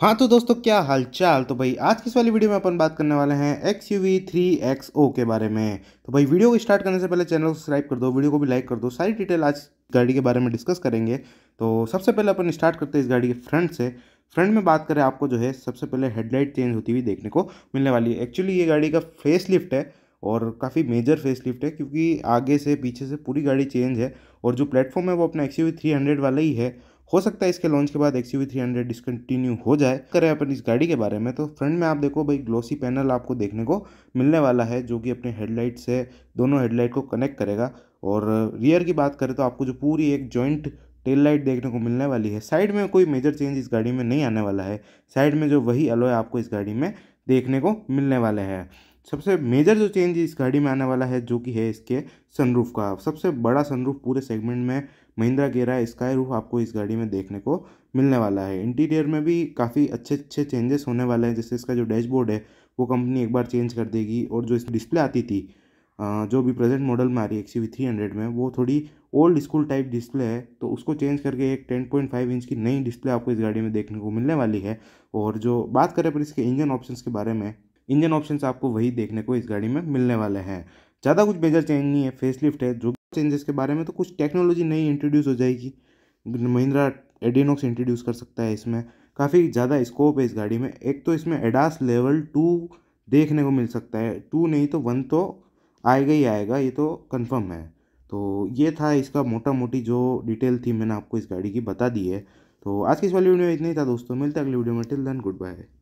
हाँ तो दोस्तों क्या हाल चाल तो भाई आज की इस वाली वीडियो में अपन बात करने वाले हैं X U V three X O के बारे में तो भाई वीडियो को स्टार्ट करने से पहले चैनल को सब्सक्राइब कर दो वीडियो को भी लाइक कर दो सारी डिटेल आज गाड़ी के बारे में डिस्कस करेंगे तो सबसे पहले अपन स्टार्ट करते हैं इस गाड़ी के फ्रंट से फ्रंट में बात करें आपको जो है सबसे पहले हेडलाइट चेंज होती हुई देखने को मिलने वाली है एक्चुअली ये गाड़ी का फेस लिफ्ट है और काफ़ी मेजर फेस लिफ्ट है क्योंकि आगे से पीछे से पूरी गाड़ी चेंज है और जो प्लेटफॉर्म है वो अपना X U V three hundred वाला ही है हो सकता है इसके लॉन्च के बाद X U three hundred discontinue हो जाए करें अपन इस गाड़ी के बारे में तो फ्रंट में आप देखो भाई ग्लोसी पैनल आपको देखने को मिलने वाला है जो कि अपने हेडलाइट से दोनों हेडलाइट को कनेक्ट करेगा और रियर की बात करें तो आपको जो पूरी एक जॉइंट टेल लाइट देखने को मिलने वाली है साइड में कोई मेजर चेंज इस गाड़ी में नहीं आने वाला है साइड में जो वही अलोय आपको इस गाड़ी में देखने को मिलने वाले हैं सबसे मेजर जो चेंज इस गाड़ी में आने वाला है जो कि है इसके सनरूफ का सबसे बड़ा सनरूफ पूरे सेगमेंट में महिंद्रा गेरा स्काई रूफ आपको इस गाड़ी में देखने को मिलने वाला है इंटीरियर में भी काफ़ी अच्छे अच्छे चेंजेस होने वाले हैं जैसे इसका जो डैशबोर्ड है वो कंपनी एक बार चेंज कर देगी और जो इस डिस्प्ले आती थी जो भी प्रेजेंट मॉडल में आ रही है एक्सी थ्री हंड्रेड में वो थोड़ी ओल्ड स्कूल टाइप डिस्प्ले है तो उसको चेंज करके एक टेन पॉइंट फाइव इंच की नई डिस्प्ले आपको इस गाड़ी में देखने को मिलने वाली है और जो बात करें पर इसके इंजन ऑप्शंस के बारे में इंजन ऑप्शन आपको वही देखने को इस गाड़ी में मिलने वाले हैं ज़्यादा कुछ मेजर चेंज नहीं है फेसलिफ्ट है जो चेंजेस के बारे में तो कुछ टेक्नोलॉजी नई इंट्रोड्यूस हो जाएगी महिंद्रा एडिनोक्स इंट्रोड्यूस कर सकता है इसमें काफ़ी ज़्यादा स्कोप है इस गाड़ी में एक तो इसमें एडास लेवल टू देखने को मिल सकता है टू नहीं तो वन तो आएगा ही आएगा ये तो कन्फर्म है तो ये था इसका मोटा मोटी जो डिटेल थी मैंने आपको इस गाड़ी की बता दी है तो आज की इस वाली वीडियो में इतना ही था दोस्तों मिलते अगली वीडियो में टिल देन गुड बाय